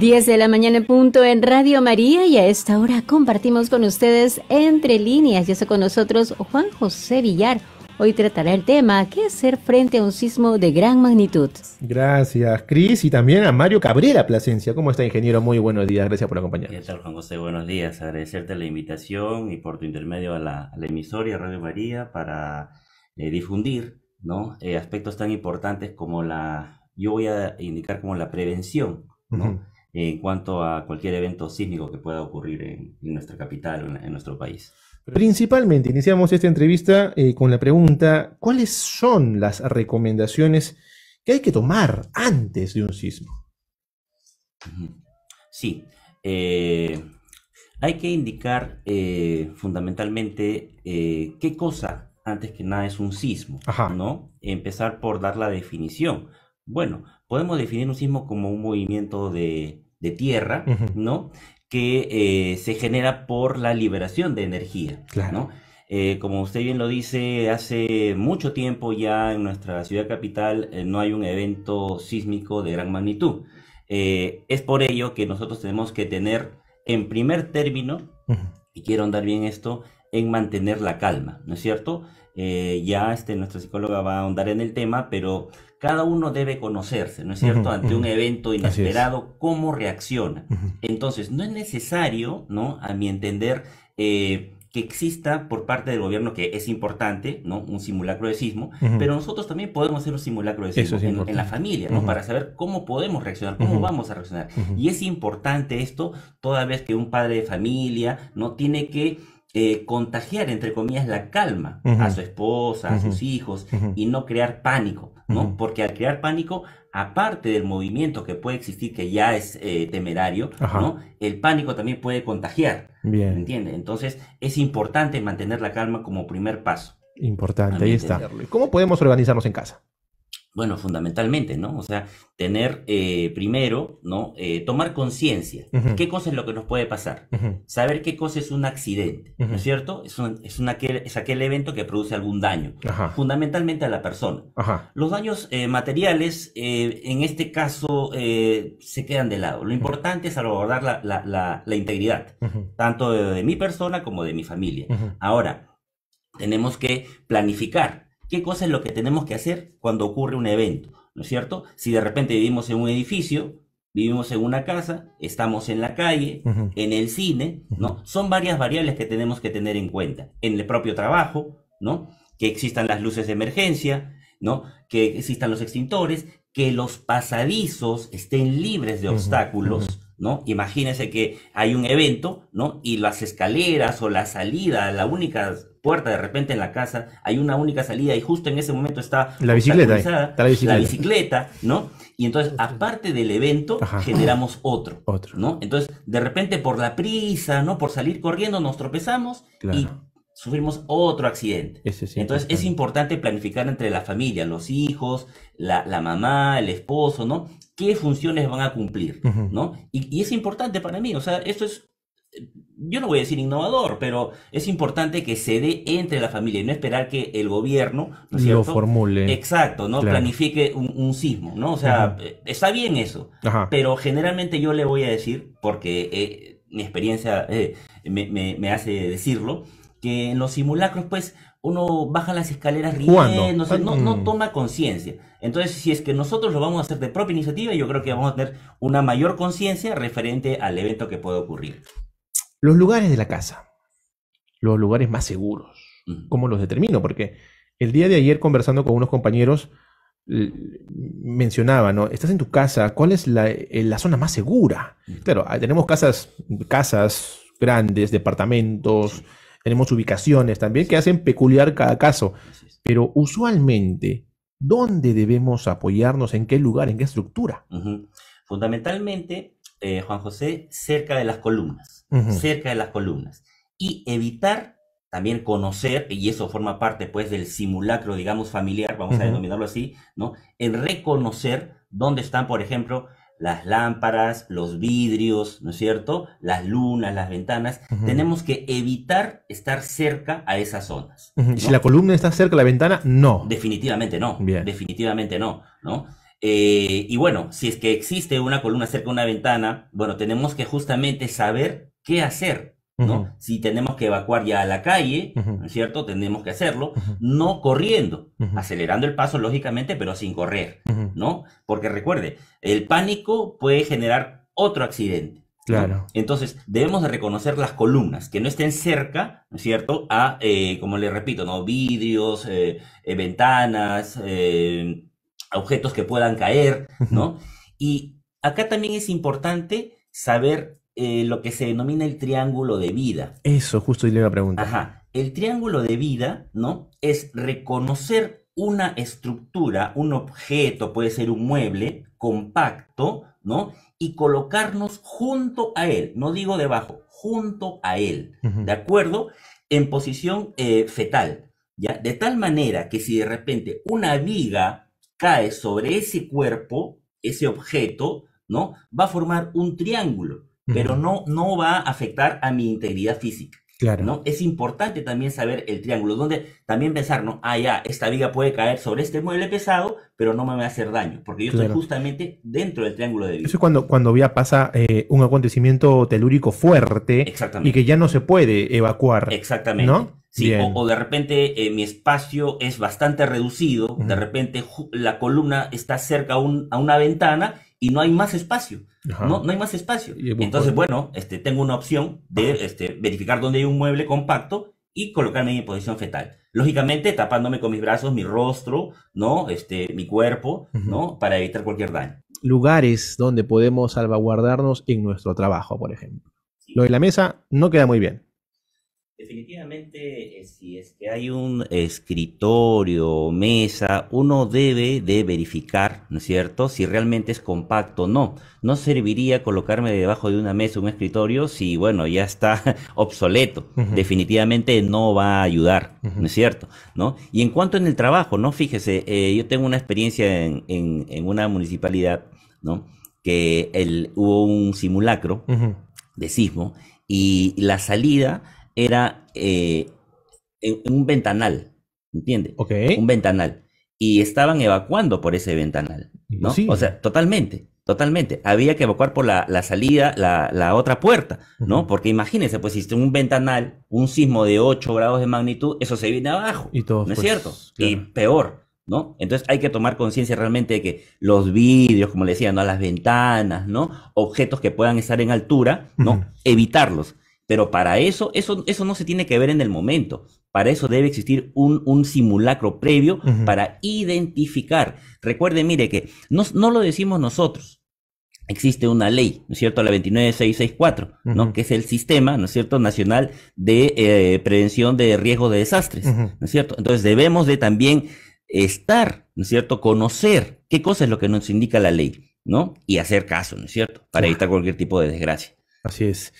10 de la mañana en punto en Radio María y a esta hora compartimos con ustedes entre líneas. Ya está con nosotros Juan José Villar. Hoy tratará el tema ¿Qué hacer frente a un sismo de gran magnitud? Gracias, Cris, y también a Mario Cabrera Placencia ¿Cómo está, ingeniero? Muy buenos días, gracias por acompañarnos. ¿Qué tal, Juan José? Buenos días. Agradecerte la invitación y por tu intermedio a la, a emisoria Radio María para eh, difundir ¿no? Eh, aspectos tan importantes como la, yo voy a indicar como la prevención, ¿no? en cuanto a cualquier evento sísmico que pueda ocurrir en, nuestra capital en, nuestro país. Principalmente, iniciamos esta entrevista eh, con la pregunta, ¿cuáles son las recomendaciones que hay que tomar antes de un sismo? Sí, eh, hay que indicar eh, fundamentalmente qué cosa antes que nada es un sismo, ¿no? Empezar por dar la definición. Bueno, podemos definir un sismo como un movimiento de, de tierra, ¿no? Que eh, se genera por la liberación de energía, claro. ¿no? Eh, como usted bien lo dice, hace mucho tiempo ya en nuestra ciudad capital eh, no hay un evento sísmico de gran magnitud. es por ello que nosotros tenemos que tener, en primer término, y quiero andar bien esto, en mantener la calma, ¿no es cierto? ya este, nuestra psicóloga va a ahondar en el tema, pero cada uno debe conocerse, ¿no es cierto?, ante un evento inesperado, cómo reacciona. Entonces, no es necesario, ¿no?, a mi entender, eh, que exista por parte del gobierno, que es importante, ¿no? Un simulacro de sismo, pero nosotros también podemos hacer un simulacro de sismo en, la familia, ¿no? Para saber cómo podemos reaccionar, cómo vamos a reaccionar. Y es importante esto toda vez que un padre de familia, ¿no? Tiene que eh, contagiar, entre comillas, la calma a su esposa, a sus hijos y no crear pánico, ¿no? Porque al crear pánico, aparte del movimiento que puede existir, que ya es eh, temerario, ¿no? El pánico también puede contagiar, Bien. ¿entiende? Entonces, es importante mantener la calma como primer paso. Importante, ahí está. ¿Cómo podemos organizarnos en casa? Bueno, fundamentalmente, ¿no? O sea, tener eh, primero, ¿no? Eh, tomar conciencia. ¿Qué cosa es lo que nos puede pasar? Saber qué cosa es un accidente, ¿no es cierto? Es, un, es, aquel, evento que produce algún daño, fundamentalmente a la persona. Los daños eh, materiales, en este caso, se quedan de lado. Lo importante es abordar la, integridad, tanto de, mi persona como de mi familia. Ahora, tenemos que planificar qué cosa es lo que tenemos que hacer cuando ocurre un evento, ¿no es cierto? Si de repente vivimos en un edificio, vivimos en una casa, estamos en la calle, en el cine, ¿no? Son varias variables que tenemos que tener en cuenta. En el propio trabajo, ¿no? Que existan las luces de emergencia, ¿no? Que existan los extintores, que los pasadizos estén libres de obstáculos, ¿no? Imagínense que hay un evento, ¿no? Y las escaleras o la salida, la única puerta de repente en la casa, hay una única salida y justo en ese momento está la bicicleta, bicicleta. ¿no? Y entonces, aparte del evento, generamos otro, otro, ¿no? Entonces, de repente por la prisa, ¿no? Por salir corriendo nos tropezamos y sufrimos otro accidente. Entonces es importante planificar entre la familia, los hijos, la, mamá, el esposo, ¿no? ¿Qué funciones van a cumplir, ¿no? Y, es importante para mí, o sea, esto es, yo no voy a decir innovador, pero es importante que se dé entre la familia y no esperar que el gobierno, Lo formule. Exacto, ¿no? Planifique un, sismo, ¿no? O sea, eh, está bien eso, pero generalmente yo le voy a decir, porque... Eh, mi experiencia eh, me, hace decirlo, que en los simulacros, pues, uno baja las escaleras riendo, no, mm. toma conciencia. Entonces, si es que nosotros lo vamos a hacer de propia iniciativa, yo creo que vamos a tener una mayor conciencia referente al evento que puede ocurrir. Los lugares de la casa, los lugares más seguros, ¿cómo los determino? Porque el día de ayer conversando con unos compañeros mencionaba, ¿no? Estás en tu casa, ¿cuál es la, eh, la zona más segura? Claro, ah, tenemos casas, casas grandes, departamentos, tenemos ubicaciones también que hacen peculiar cada caso. Pero usualmente, ¿dónde debemos apoyarnos? ¿En qué lugar? ¿En qué estructura? Fundamentalmente, eh, Juan José, cerca de las columnas, cerca de las columnas. Y evitar también conocer, y eso forma parte pues del simulacro, digamos, familiar, vamos a denominarlo así, ¿no? el reconocer dónde están, por ejemplo, las lámparas, los vidrios, ¿no es cierto? Las lunas, las ventanas. Tenemos que evitar estar cerca a esas zonas. ¿Y si la columna está cerca de la ventana, no. Definitivamente no. Definitivamente no, ¿no? Eh, y bueno, si es que existe una columna cerca de una ventana, bueno, tenemos que justamente saber qué hacer ¿no? Si tenemos que evacuar ya a la calle, es cierto? Tenemos que hacerlo, no corriendo, acelerando el paso lógicamente, pero sin correr, ¿no? Porque recuerde, el pánico puede generar otro accidente. Claro. Entonces, debemos de reconocer las columnas, que no estén cerca, ¿no es cierto?, a, eh, como le repito, ¿no? Vidrios, eh, eh, ventanas, objetos que puedan caer, ¿no? Y acá también es importante saber eh, lo que se denomina el triángulo de vida. Eso, justo y le iba a preguntar. Ajá. El triángulo de vida, ¿no? Es reconocer una estructura, un objeto, puede ser un mueble compacto, ¿no? Y colocarnos junto a él, no digo debajo, junto a él, ¿de acuerdo? En posición eh, fetal, ¿ya? De tal manera que si de repente una viga cae sobre ese cuerpo, ese objeto, ¿no? Va a formar un triángulo pero no, no va a afectar a mi integridad física. Claro. ¿no? Es importante también saber el triángulo, donde también pensar, ¿no? Ah, ya, esta viga puede caer sobre este mueble pesado, pero no me va a hacer daño, porque yo estoy justamente dentro del triángulo de viga. Eso es cuando, cuando ya pasa eh, un acontecimiento telúrico fuerte y que ya no se puede evacuar. Exactamente. O, de repente eh, mi espacio es bastante reducido, de repente la columna está cerca a una ventana y no hay más espacio. No, hay más espacio. Entonces, bueno, este, tengo una opción de este, verificar dónde hay un mueble compacto y colocarme en posición fetal. Lógicamente, tapándome con mis brazos, mi rostro, ¿no? Este, mi cuerpo, ¿no? Para evitar cualquier daño. Lugares donde podemos salvaguardarnos en nuestro trabajo, por ejemplo. Lo de la mesa no queda muy bien. Definitivamente, eh, si es que hay un escritorio, mesa, uno debe de verificar, ¿no es cierto?, si realmente es compacto o no. No serviría colocarme debajo de una mesa, un escritorio, si, bueno, ya está obsoleto. Definitivamente no va a ayudar, ¿no es cierto? ¿No? Y en cuanto en el trabajo, ¿no? Fíjese, eh, yo tengo una experiencia en, una municipalidad, ¿no? Que el, hubo un simulacro de sismo y la salida era eh, un ventanal, ¿entiendes? Un ventanal. Y estaban evacuando por ese ventanal, ¿no? Pues o sea, totalmente, totalmente. Había que evacuar por la, salida, la, otra puerta, ¿no? Porque imagínense, pues si es un ventanal, un sismo de 8 grados de magnitud, eso se viene abajo. Y todo. ¿No es pues, cierto? Y peor. ¿No? Entonces hay que tomar conciencia realmente de que los vidrios, como le decía, ¿no? las ventanas, ¿no? objetos que puedan estar en altura, ¿no? evitarlos. Pero para eso, eso, eso no se tiene que ver en el momento. Para eso debe existir un, simulacro previo para identificar. Recuerde, mire, que no, no, lo decimos nosotros. Existe una ley, ¿no es cierto? La 29664, ¿no? Que es el Sistema, ¿no es cierto?, Nacional de eh, Prevención de Riesgos de Desastres, ¿no es cierto? Entonces debemos de también estar, ¿no es cierto?, conocer qué cosa es lo que nos indica la ley, ¿no? Y hacer caso, ¿no es cierto?, para evitar cualquier tipo de desgracia. Así es.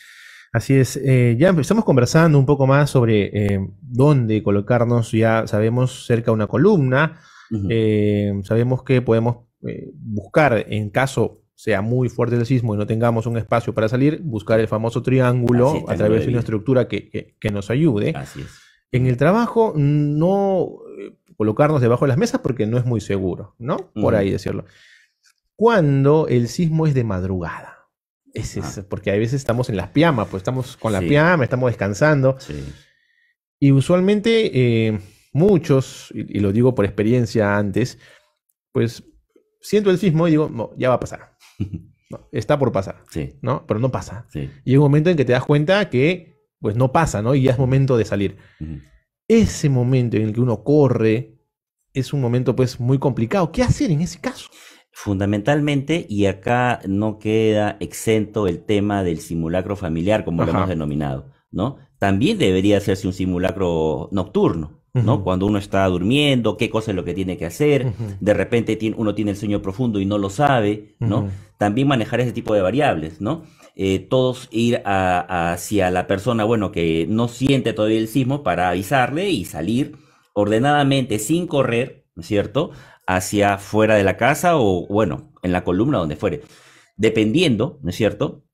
Así es, eh, ya empezamos conversando un poco más sobre eh, dónde colocarnos, ya sabemos cerca una columna, eh, sabemos que podemos buscar en caso sea muy fuerte el sismo y no tengamos un espacio para salir, buscar el famoso triángulo a través de una estructura que, nos ayude. Así es. En el trabajo no colocarnos debajo de las mesas porque no es muy seguro, ¿no? Por ahí decirlo. Cuando el sismo es de madrugada. Ah. porque a veces estamos en las piamas, pues estamos con la piamas, estamos descansando. Y usualmente eh, muchos, y, lo digo por experiencia antes, pues siento el sismo y digo, no, ya va a pasar. está por pasar. ¿no? Pero no pasa. Y hay un momento en que te das cuenta que pues no pasa, ¿no? Y ya es momento de salir. Ese momento en el que uno corre es un momento pues muy complicado. ¿Qué hacer en ese caso? Fundamentalmente, y acá no queda exento el tema del simulacro familiar, como lo hemos denominado, ¿no? También debería hacerse un simulacro nocturno, ¿no? Cuando uno está durmiendo, qué cosa es lo que tiene que hacer, de repente uno tiene el sueño profundo y no lo sabe, ¿no? También manejar ese tipo de variables, ¿no? Eh, todos ir a, hacia la persona, bueno, que no siente todavía el sismo para avisarle y salir ordenadamente, sin correr, ¿no es cierto?, hacia fuera de la casa o, bueno, en la columna, donde fuere. Dependiendo, ¿no es cierto?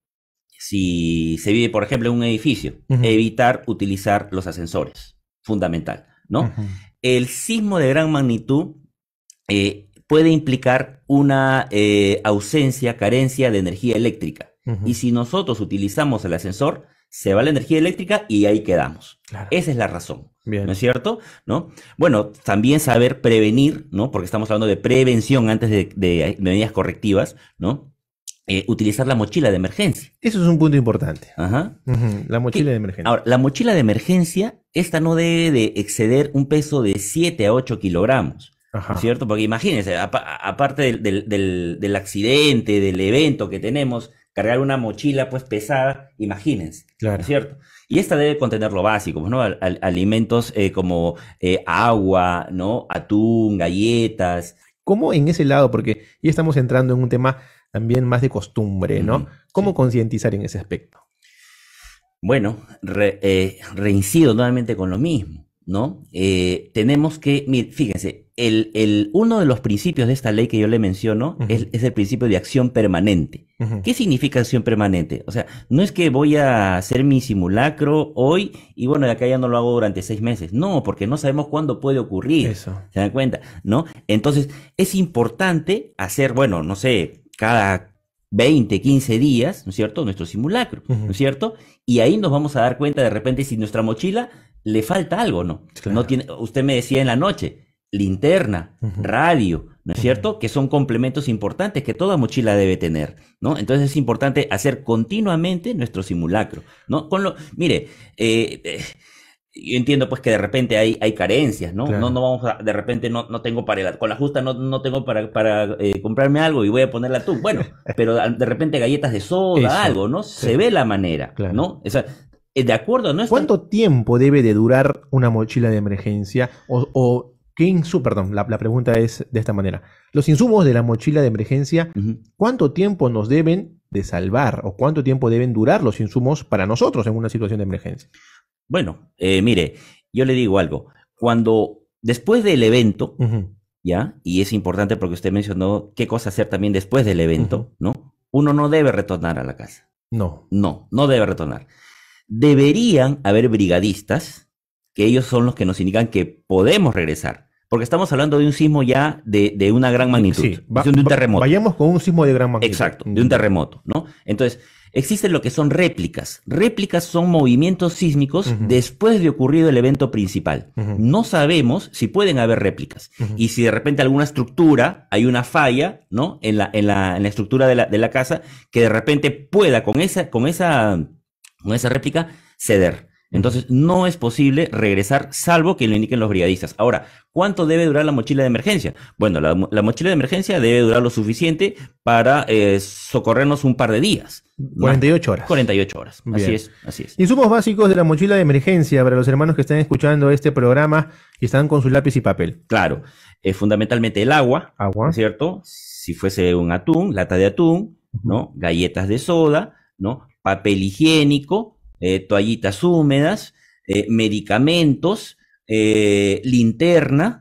Si se vive, por ejemplo, en un edificio, evitar utilizar los ascensores, fundamental, ¿no? El sismo de gran magnitud eh, puede implicar una eh, ausencia, carencia de energía eléctrica. Y si nosotros utilizamos el ascensor, se va la energía eléctrica y ahí quedamos. Esa es la razón. ¿No es cierto? ¿No? Bueno, también saber prevenir, ¿no? Porque estamos hablando de prevención antes de, medidas correctivas, ¿no? Eh, utilizar la mochila de emergencia. Eso es un punto importante. La mochila de emergencia. Ahora, la mochila de emergencia, esta no debe de exceder un peso de 7 a 8 kilogramos. ¿no es ¿Cierto? Porque imagínense, aparte del accidente, del evento que tenemos, cargar una mochila pues pesada, imagínense, claro. ¿no es cierto? Y esta debe contener lo básico, pues, ¿no? alimentos eh, como eh, agua, ¿no? Atún, galletas. ¿Cómo en ese lado? Porque ya estamos entrando en un tema también más de costumbre, ¿no? ¿Cómo concientizar en ese aspecto? Bueno, eh, reincido nuevamente con lo mismo, ¿no? tenemos que, fíjense, el, uno de los principios de esta ley que yo le menciono es, el principio de acción permanente. ¿Qué significa acción permanente? O sea, no es que voy a hacer mi simulacro hoy y bueno, de acá ya no lo hago durante seis meses. No, porque no sabemos cuándo puede ocurrir. Eso. ¿Se dan cuenta? ¿No? Entonces, es importante hacer, bueno, no sé, cada 20, 15 días, ¿no es cierto? Nuestro simulacro, ¿no es cierto? Y ahí nos vamos a dar cuenta de repente si nuestra mochila le falta algo, ¿no? no tiene, usted me decía en la noche, linterna, radio, ¿no es cierto? Que son complementos importantes que toda mochila debe tener, ¿no? Entonces es importante hacer continuamente nuestro simulacro, ¿no? Con lo, mire, eh, eh yo entiendo pues que de repente hay, hay carencias, ¿no? No, no vamos de repente no, no tengo para, con la justa no, no tengo para, para eh, comprarme algo y voy a ponerla tú. Bueno, pero de repente galletas de soda, algo, ¿no? Se ve la manera, claro. ¿no? O sea, eh, de acuerdo, ¿no? ¿Cuánto tiempo debe de durar una mochila de emergencia o, o ¿Qué perdón, la, pregunta es de esta manera. Los insumos de la mochila de emergencia, ¿cuánto tiempo nos deben de salvar o cuánto tiempo deben durar los insumos para nosotros en una situación de emergencia? Bueno, eh, mire, yo le digo algo. Cuando después del evento, ¿ya? Y es importante porque usted mencionó qué cosa hacer también después del evento, ¿no? Uno no debe retornar a la casa. No. No, no debe retornar. Deberían haber brigadistas, que ellos son los que nos indican que podemos regresar. Porque estamos hablando de un sismo ya de, una gran magnitud. de un terremoto. Vayamos con un sismo de gran magnitud. Exacto, de mm. un terremoto, ¿no? Entonces, existen lo que son réplicas. Réplicas son movimientos sísmicos después de ocurrido el evento principal. No sabemos si pueden haber réplicas. Y si de repente alguna estructura, hay una falla, ¿no? En la, en la, estructura de la, de la, casa, que de repente pueda con esa, con esa, con esa réplica ceder. Entonces, no es posible regresar salvo que lo indiquen los brigadistas. Ahora, ¿cuánto debe durar la mochila de emergencia? Bueno, la, mochila de emergencia debe durar lo suficiente para eh, socorrernos un par de días. 48 horas. 48 horas. Así es, así es. Insumos básicos de la mochila de emergencia para los hermanos que están escuchando este programa y están con su lápiz y papel. Claro. Eh, fundamentalmente el agua. Agua. ¿Cierto? Si fuese un atún, lata de atún, ¿no? Galletas de soda, ¿no? Papel higiénico, eh, toallitas húmedas, eh, medicamentos, eh, linterna,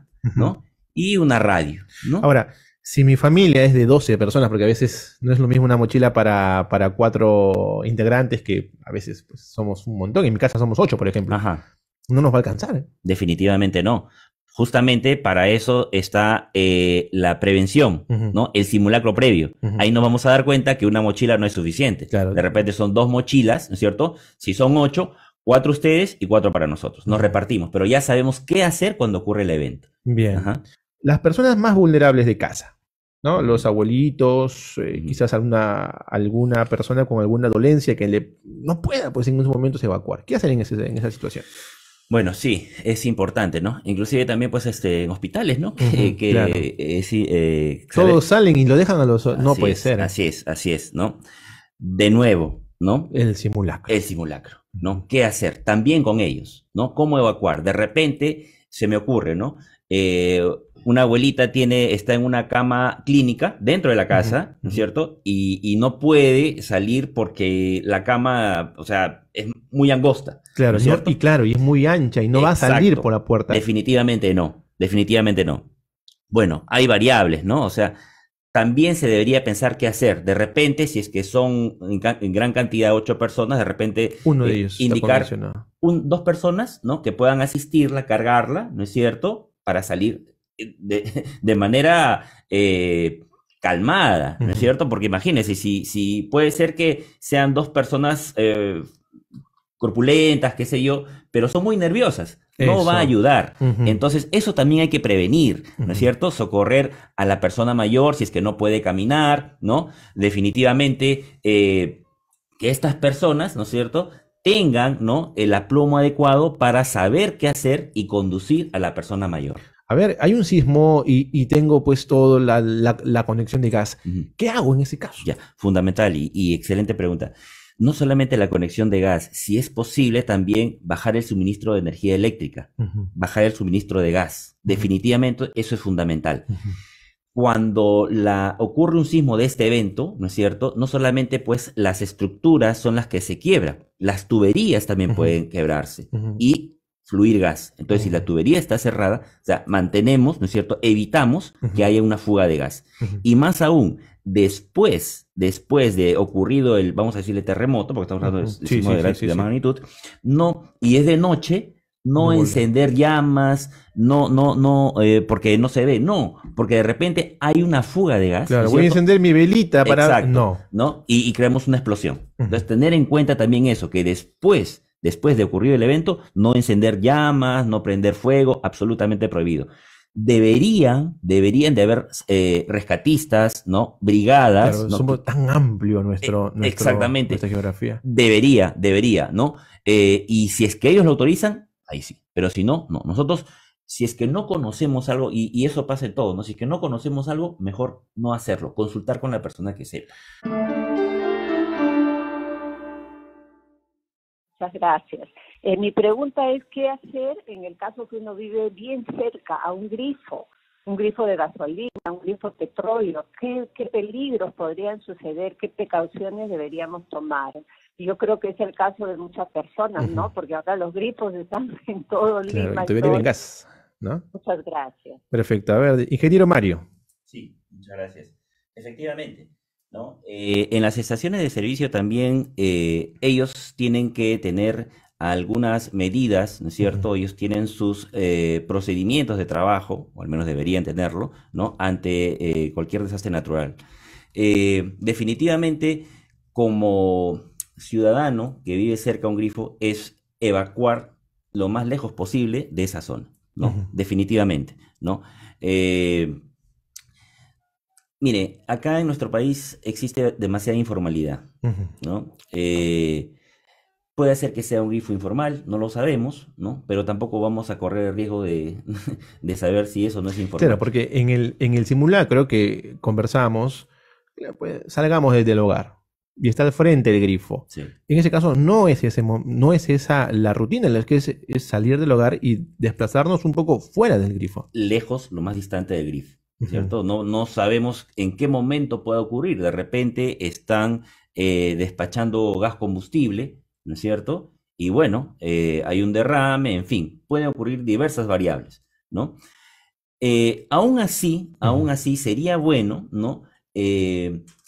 Y una radio, Ahora, si mi familia es de 12 personas, porque a veces no es lo mismo una mochila para, para cuatro integrantes, que a veces pues, somos un montón, en mi casa somos ocho, por ejemplo, no nos va a alcanzar. Definitivamente no justamente para eso está eh, la prevención, ¿no? El simulacro previo. Ahí nos vamos a dar cuenta que una mochila no es suficiente. De repente son dos mochilas, ¿no es cierto? Si son ocho, cuatro ustedes y cuatro para nosotros. Nos repartimos, pero ya sabemos qué hacer cuando ocurre el evento. Bien. Las personas más vulnerables de casa, ¿no? Los abuelitos, eh, quizás alguna, alguna persona con alguna dolencia que le, no pueda, pues en un momento evacuar. ¿Qué hacer en esa situación? Bueno, sí, es importante, ¿no? Inclusive también, pues, este, en hospitales, ¿no? que eh, eh, Todos salen y lo dejan a los... no puede ser. ¿eh? Así es, así es, ¿no? De nuevo, ¿no? El simulacro. El simulacro, ¿no? ¿Qué hacer? También con ellos, ¿no? ¿Cómo evacuar? De repente se me ocurre, ¿no? Eh, una abuelita tiene, está en una cama clínica dentro de la casa, ¿no es cierto? Y, no puede salir porque la cama, o sea, es muy angosta. Claro, cierto? y claro, y es muy ancha y no va a salir por la puerta. Definitivamente no, definitivamente no. Bueno, hay variables, ¿no? O sea, también se debería pensar qué hacer. De repente, si es que son en, gran cantidad ocho personas, de repente Uno de eh, ellos indicar dos personas, ¿no? Que puedan asistirla, cargarla, ¿no es cierto? Para salir de, manera eh, calmada, ¿no es cierto? Porque imagínense, si, puede ser que sean dos personas eh, corpulentas, qué sé yo, pero son muy nerviosas, no va a ayudar. Entonces, eso también hay que prevenir, ¿no es cierto? Socorrer a la persona mayor si es que no puede caminar, ¿no? Definitivamente, eh, que estas personas, ¿no es cierto?, tengan, ¿no?, el aplomo adecuado para saber qué hacer y conducir a la persona mayor a ver, hay un sismo y, tengo pues toda la, conexión de gas. ¿Qué hago en ese caso? Ya, fundamental y, excelente pregunta no solamente la conexión de gas, si es posible también bajar el suministro de energía eléctrica, bajar el suministro de gas. Definitivamente eso es fundamental. Cuando la, ocurre un sismo de este evento, ¿no es cierto? No solamente pues las estructuras son las que se quiebran, las tuberías también pueden quebrarse. Y fluir gas. Entonces, si la tubería está cerrada, o sea, mantenemos, ¿no es cierto? Evitamos que haya una fuga de gas. Y más aún, después, después de ocurrido el, vamos a decirle terremoto, porque estamos hablando de, de, la, magnitud, no, y es de noche, no encender llamas, no, no, no, eh, porque no se ve, no, porque de repente hay una fuga de gas. Claro, voy a encender mi velita para. no. ¿no? Y, y creamos una explosión. Entonces, tener en cuenta también eso, que después después de ocurrir el evento, no encender llamas, no prender fuego, absolutamente prohibido. Deberían, deberían de haber eh, rescatistas, ¿no? Brigadas. ¿no? Somos tan amplio nuestro, eh, nuestro, exactamente. nuestra geografía. Debería, debería, ¿no? Eh, y si es que ellos lo autorizan, ahí sí. Pero si no, no. Nosotros, si es que no conocemos algo, y, eso pasa en todo, ¿no? Si es que no conocemos algo, mejor no hacerlo, consultar con la persona que sepa. gracias. Eh, mi pregunta es qué hacer en el caso que uno vive bien cerca a un grifo, un grifo de gasolina, un grifo de petróleo. ¿Qué, peligros podrían suceder? ¿Qué precauciones deberíamos tomar? Yo creo que es el caso de muchas personas, ¿no? Porque ahora los grifos están en todo el claro, Te gas, Muchas gracias. Perfecto. A ver, ingeniero Mario. Sí, muchas gracias. Efectivamente, ¿no? Eh, en las estaciones de servicio también eh, ellos tienen que tener algunas medidas, ¿no es cierto? Ellos tienen sus eh, procedimientos de trabajo, o al menos deberían tenerlo, ¿no? Ante cualquier desastre natural. definitivamente, como ciudadano que vive cerca a un grifo, es evacuar lo más lejos posible de esa zona, ¿no? Definitivamente, ¿no? Mire, acá en nuestro país existe demasiada informalidad, ¿no? Eh, puede ser que sea un grifo informal, no lo sabemos, ¿no? Pero tampoco vamos a correr el riesgo de, saber si eso no es informal. Claro, porque en el, en el simulacro que conversamos, pues, salgamos desde el hogar y está al frente del grifo. En ese caso no es, ese, no es esa la rutina, la que es salir del hogar y desplazarnos un poco fuera del grifo. Lejos, lo más distante del grifo. ¿cierto? No, no sabemos en qué momento puede ocurrir. De repente están eh, despachando gas combustible, ¿no es cierto? Y bueno, eh, hay un derrame, en fin, pueden ocurrir diversas variables, ¿no? Eh, aún así, aún así sería bueno, ¿no?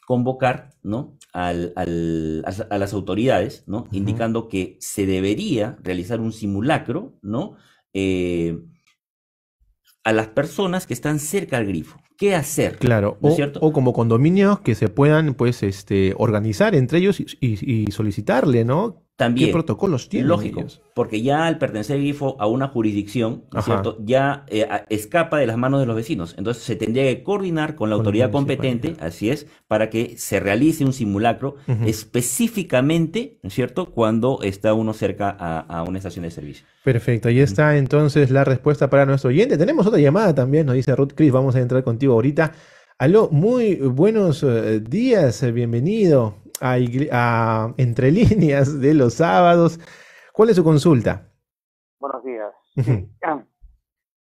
convocar, ¿no? a, las autoridades, ¿no? Indicando que se debería realizar un simulacro, ¿no? a las personas que están cerca al grifo. ¿Qué hacer? Claro, o, cierto? o, como condominios que se puedan pues este organizar entre ellos y solicitarle, ¿no? También. protocolos Lógico, porque ya al pertenecer el a una jurisdicción, cierto? ya eh, escapa de las manos de los vecinos. Entonces se tendría que coordinar con la autoridad competente, así es, para que se realice un simulacro específicamente, cierto?, cuando está uno cerca a, una estación de servicio. Perfecto, ahí está entonces la respuesta para nuestro oyente. Tenemos otra llamada también, nos dice Ruth Chris, vamos a entrar contigo ahorita. Aló, muy buenos eh, días, eh, bienvenido a, Entre Líneas de los sábados. ¿Cuál es su consulta? Buenos días. Ah,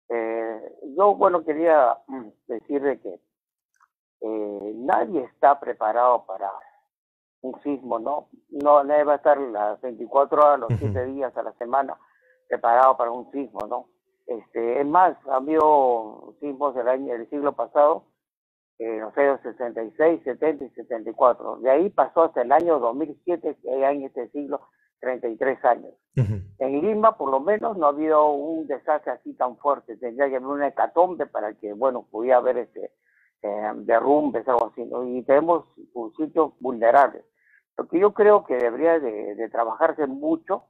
eh, yo, bueno, quería mm, decirle que eh, nadie está preparado para un sismo, ¿no? No nadie va a estar las 24 horas, los 7 días a la semana preparado para un sismo, ¿no? Este, es más, ha habido sismos el año, del siglo pasado eh, los años 66, 70 y 74. De ahí pasó hasta el año 2007, que hay en este siglo 33 años. En Lima, por lo menos, no ha habido un desastre así tan fuerte. Tendría que haber una hecatombe para que, bueno, pudiera haber este, eh, derrumbes, algo así. Y tenemos sitios vulnerables. Lo que yo creo que debería de, trabajarse mucho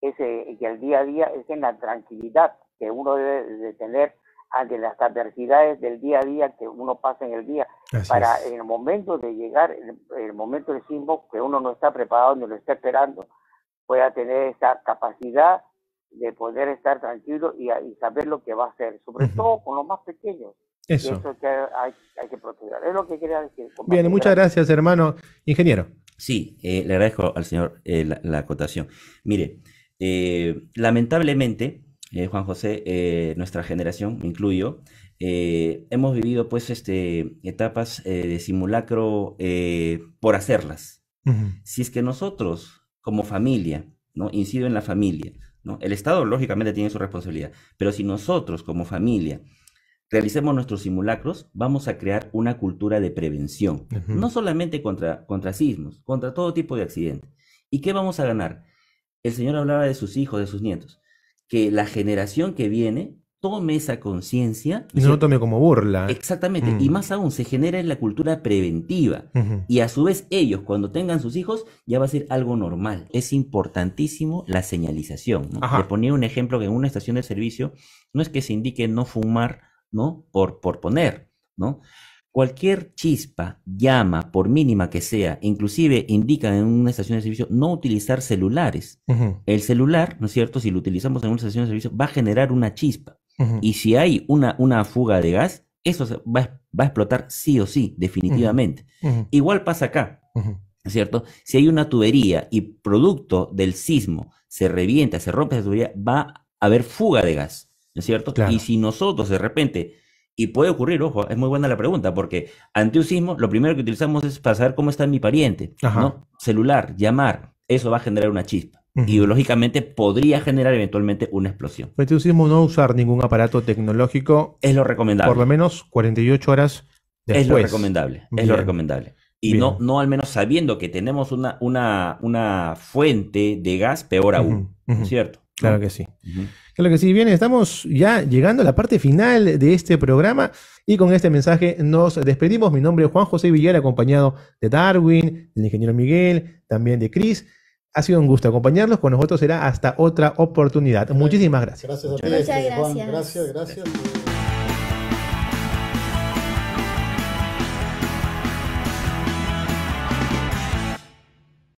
es eh, que el día a día es en la tranquilidad que uno debe de tener ante las adversidades del día a día que uno pasa en el día, para en el momento de llegar, en el momento del sismo que uno no está preparado ni lo está esperando, pueda tener esa capacidad de poder estar tranquilo y, saber lo que va a hacer, sobre todo con los más pequeños. Eso. lo que hay, que proteger. Es lo que quería decir. Bien, muchas gracias, hermano ingeniero. Sí, eh, le agradezco al señor eh, la, acotación. Mire, eh, lamentablemente, eh, Juan José, eh, nuestra generación, me incluyo, eh, hemos vivido pues este, etapas de simulacro por hacerlas. Si es que nosotros, como familia, ¿no? incido en la familia, ¿no? el Estado lógicamente tiene su responsabilidad, pero si nosotros como familia realicemos nuestros simulacros, vamos a crear una cultura de prevención, no solamente contra, contra sismos, contra todo tipo de accidentes. ¿Y qué vamos a ganar? El Señor hablaba de sus hijos, de sus nietos que la generación que viene tome esa conciencia. Y no lo tome como burla. Exactamente. Y mm. más aún, se genera en la cultura preventiva. Y a su vez, ellos, cuando tengan sus hijos, ya va a ser algo normal. Es importantísimo la señalización. ¿no? poner ponía un ejemplo que en una estación de servicio no es que se indique no fumar, ¿no? Por, por poner, ¿no? Cualquier chispa, llama, por mínima que sea, inclusive indica en una estación de servicio no utilizar celulares. El celular, ¿no es cierto? Si lo utilizamos en una estación de servicio, va a generar una chispa. Y si hay una, una fuga de gas, eso va, a explotar sí o sí, definitivamente. Igual pasa acá, ¿no es cierto? Si hay una tubería y producto del sismo se revienta, se rompe esa tubería, va a haber fuga de gas, ¿no es cierto? Y si nosotros de repente y puede ocurrir, ojo, es muy buena la pregunta, porque ante un lo primero que utilizamos es para saber cómo está mi pariente, Celular, llamar, eso va a generar una chispa. Ideológicamente Y podría generar eventualmente una explosión. Frente pues este no usar ningún aparato tecnológico. Es lo recomendable. Por lo menos 48 horas después. Es lo recomendable, es lo recomendable. Y no, no al menos sabiendo que tenemos una, una, una fuente de gas peor aún, ¿cierto? Claro que sí. Claro que sí, bien, estamos ya llegando a la parte final de este programa y con este mensaje nos despedimos. Mi nombre es Juan José Villar, acompañado de Darwin, del ingeniero Miguel, también de Cris. Ha sido un gusto acompañarlos, con nosotros será hasta otra oportunidad. Muchísimas gracias. Gracias a gracias. Este, Juan. Gracias, gracias.